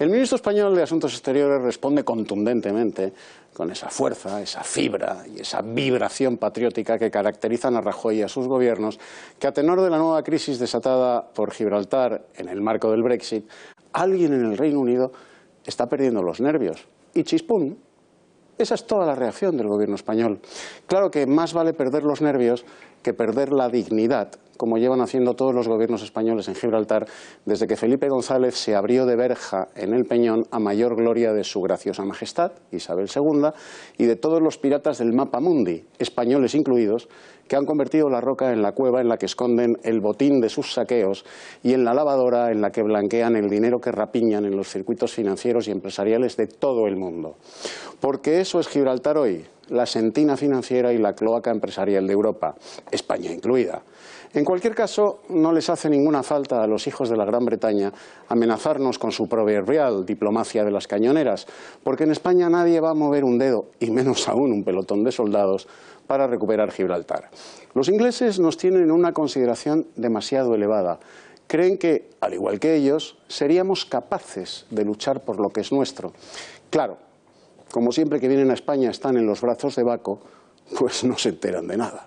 El ministro español de Asuntos Exteriores responde contundentemente con esa fuerza, esa fibra y esa vibración patriótica que caracterizan a Rajoy y a sus gobiernos, que a tenor de la nueva crisis desatada por Gibraltar en el marco del Brexit, alguien en el Reino Unido está perdiendo los nervios. Y chispum, esa es toda la reacción del gobierno español. Claro que más vale perder los nervios que perder la dignidad como llevan haciendo todos los gobiernos españoles en Gibraltar desde que Felipe González se abrió de verja en el Peñón a mayor gloria de su graciosa majestad, Isabel II, y de todos los piratas del mapa mundi, españoles incluidos, que han convertido la roca en la cueva en la que esconden el botín de sus saqueos y en la lavadora en la que blanquean el dinero que rapiñan en los circuitos financieros y empresariales de todo el mundo. Porque eso es Gibraltar hoy, la sentina financiera y la cloaca empresarial de Europa, España incluida. En cualquier caso, no les hace ninguna falta a los hijos de la Gran Bretaña amenazarnos con su proverbial diplomacia de las cañoneras, porque en España nadie va a mover un dedo, y menos aún un pelotón de soldados, para recuperar Gibraltar. Los ingleses nos tienen una consideración demasiado elevada. Creen que, al igual que ellos, seríamos capaces de luchar por lo que es nuestro. Claro, como siempre que vienen a España están en los brazos de Baco, pues no se enteran de nada.